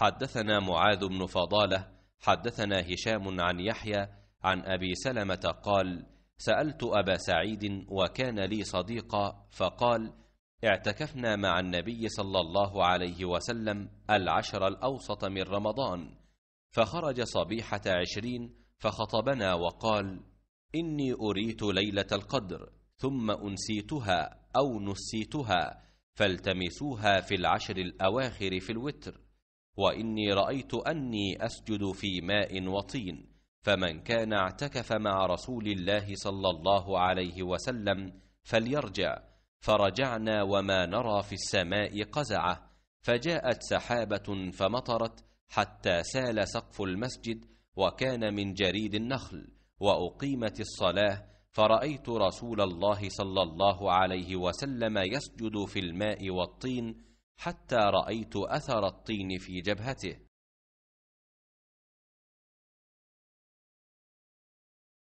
حدثنا معاذ بن فضاله حدثنا هشام عن يحيى عن ابي سلمه قال سالت ابا سعيد وكان لي صديقا فقال اعتكفنا مع النبي صلى الله عليه وسلم العشر الاوسط من رمضان فخرج صبيحه عشرين فخطبنا وقال اني اريت ليله القدر ثم انسيتها او نسيتها فالتمسوها في العشر الاواخر في الوتر واني رايت اني اسجد في ماء وطين فمن كان اعتكف مع رسول الله صلى الله عليه وسلم فليرجع فرجعنا وما نرى في السماء قزعه فجاءت سحابه فمطرت حتى سال سقف المسجد وكان من جريد النخل واقيمت الصلاه فرايت رسول الله صلى الله عليه وسلم يسجد في الماء والطين حتى رأيت أثر الطين في جبهته